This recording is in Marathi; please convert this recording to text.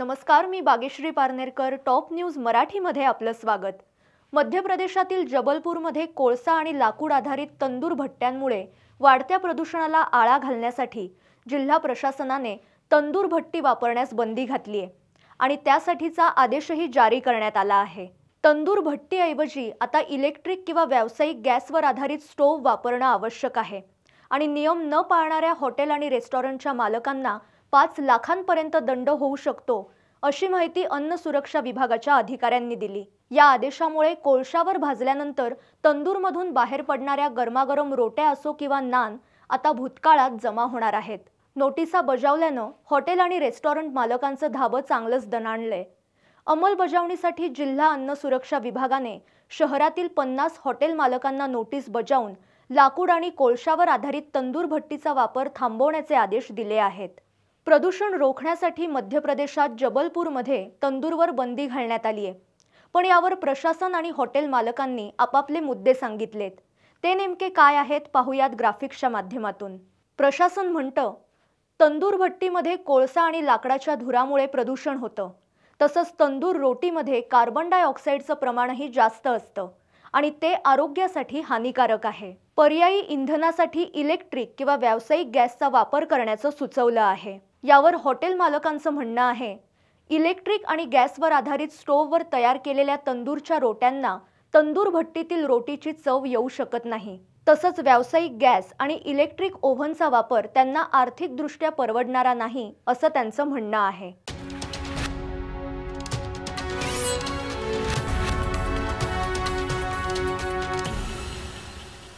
नमस्कार मी बागेश्री पारनेरकर टॉप न्यूज मराठीमध्ये आपलं स्वागत मध्य प्रदेशातील जबलपूरमध्ये कोळसा आणि लाकूड आधारित तंदूर भट्ट्यांमुळे वाढत्या प्रदूषणाला आळा घालण्यासाठी जिल्हा प्रशासनाने तंदूर भट्टी वापरण्यास बंदी घातली आहे आणि त्यासाठीचा आदेशही जारी करण्यात आला आहे तंदूर भट्टीऐवजी आता इलेक्ट्रिक किंवा व्यावसायिक गॅसवर आधारित स्टोव्ह वापरणं आवश्यक आहे आणि नियम न पाळणाऱ्या हॉटेल आणि रेस्टॉरंटच्या मालकांना पाच लाखांपर्यंत दंड होऊ शकतो अशी माहिती अन्न सुरक्षा विभागाच्या अधिकाऱ्यांनी दिली या आदेशामुळे कोळशावर भाजल्यानंतर तंदूरमधून बाहेर पडणाऱ्या गरमागरम रोट्या असो किंवा नान आता भूतकाळात जमा होणार आहेत नोटिसा बजावल्यानं हॉटेल आणि रेस्टॉरंट मालकांचं धाबं चांगलंच दणाणलंय अंमलबजावणीसाठी जिल्हा अन्न सुरक्षा विभागाने शहरातील पन्नास हॉटेल मालकांना नोटीस बजावून लाकूड आणि कोळशावर आधारित तंदूर भट्टीचा वापर थांबवण्याचे आदेश दिले आहेत प्रदूषण रोखण्यासाठी मध्य प्रदेशात जबलपूरमध्ये तंदूरवर बंदी घालण्यात आली आहे पण यावर प्रशासन आणि हॉटेल मालकांनी आपापले मुद्दे सांगितलेत ते नेमके काय आहेत पाहूयात ग्राफिक्सच्या माध्यमातून प्रशासन म्हणतं तंदूर भट्टीमध्ये कोळसा आणि लाकडाच्या धुरामुळे प्रदूषण होतं तसंच तंदूर रोटीमध्ये कार्बन डायऑक्साईडचं प्रमाणही जास्त असतं आणि ते आरोग्यासाठी हानिकारक आहे पर्यायी इंधनासाठी इलेक्ट्रिक किंवा व्यावसायिक गॅसचा वापर करण्याचं सुचवलं आहे यावर हॉटेल मालकांचं म्हणणं आहे इलेक्ट्रिक आणि गॅसवर आधारित स्टोव्हवर तयार केलेल्या तंदूरच्या रोट्यांना तंदूर भट्टीतील रोटीची चव येऊ शकत नाही तसंच व्यावसायिक गॅस आणि इलेक्ट्रिक ओव्हनचा वापर त्यांना आर्थिकदृष्ट्या परवडणारा नाही असं त्यांचं म्हणणं आहे